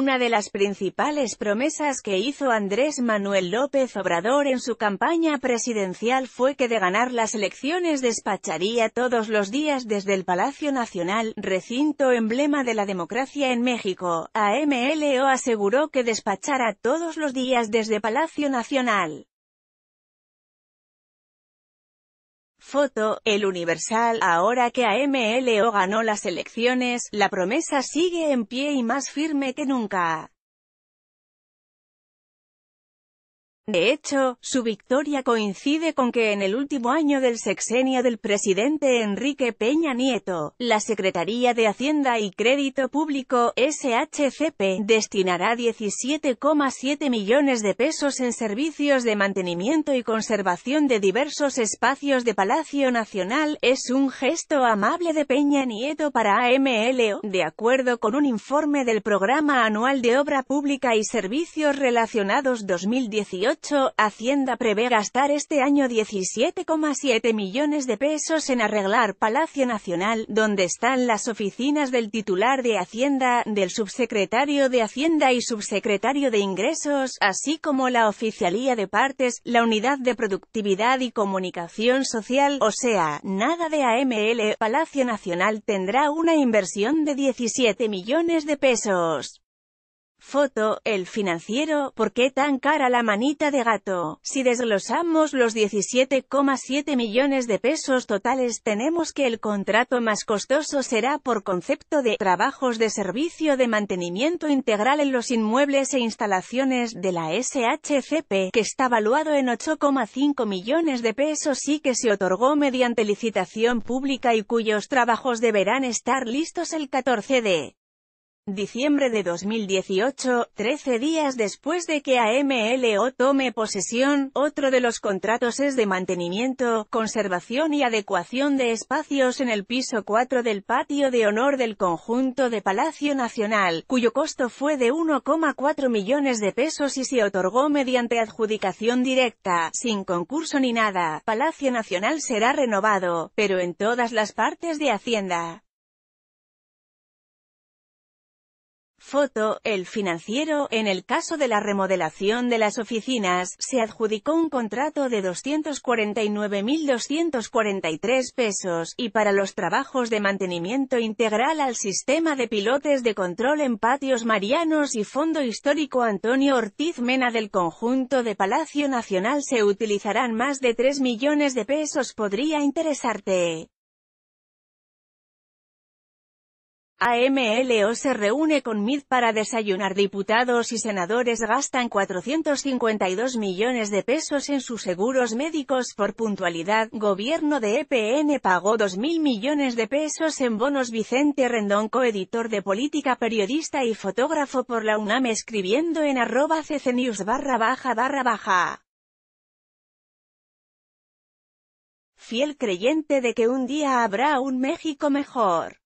una de las principales promesas que hizo Andrés Manuel López Obrador en su campaña presidencial fue que de ganar las elecciones despacharía todos los días desde el Palacio Nacional, recinto emblema de la democracia en México. AMLO aseguró que despachará todos los días desde Palacio Nacional. Foto, El Universal, ahora que AMLO ganó las elecciones, la promesa sigue en pie y más firme que nunca. De hecho, su victoria coincide con que en el último año del sexenio del presidente Enrique Peña Nieto, la Secretaría de Hacienda y Crédito Público, SHCP, destinará 17,7 millones de pesos en servicios de mantenimiento y conservación de diversos espacios de Palacio Nacional, es un gesto amable de Peña Nieto para AMLO, de acuerdo con un informe del Programa Anual de Obra Pública y Servicios Relacionados 2018 Hacienda prevé gastar este año 17,7 millones de pesos en arreglar Palacio Nacional, donde están las oficinas del titular de Hacienda, del subsecretario de Hacienda y subsecretario de Ingresos, así como la Oficialía de Partes, la Unidad de Productividad y Comunicación Social, o sea, nada de AML. Palacio Nacional tendrá una inversión de 17 millones de pesos. Foto, el financiero, ¿por qué tan cara la manita de gato? Si desglosamos los 17,7 millones de pesos totales tenemos que el contrato más costoso será por concepto de trabajos de servicio de mantenimiento integral en los inmuebles e instalaciones de la SHCP, que está valuado en 8,5 millones de pesos y que se otorgó mediante licitación pública y cuyos trabajos deberán estar listos el 14 de Diciembre de 2018, 13 días después de que AMLO tome posesión, otro de los contratos es de mantenimiento, conservación y adecuación de espacios en el piso 4 del patio de honor del conjunto de Palacio Nacional, cuyo costo fue de 1,4 millones de pesos y se otorgó mediante adjudicación directa, sin concurso ni nada. Palacio Nacional será renovado, pero en todas las partes de Hacienda. Foto, el financiero, en el caso de la remodelación de las oficinas, se adjudicó un contrato de 249.243 pesos, y para los trabajos de mantenimiento integral al sistema de pilotes de control en patios marianos y fondo histórico Antonio Ortiz Mena del conjunto de Palacio Nacional se utilizarán más de 3 millones de pesos podría interesarte. AMLO se reúne con MID para desayunar diputados y senadores gastan 452 millones de pesos en sus seguros médicos por puntualidad, gobierno de EPN pagó 2.000 millones de pesos en bonos Vicente Rendón coeditor de política periodista y fotógrafo por la UNAM escribiendo en arroba ccnews barra baja barra baja. Fiel creyente de que un día habrá un México mejor.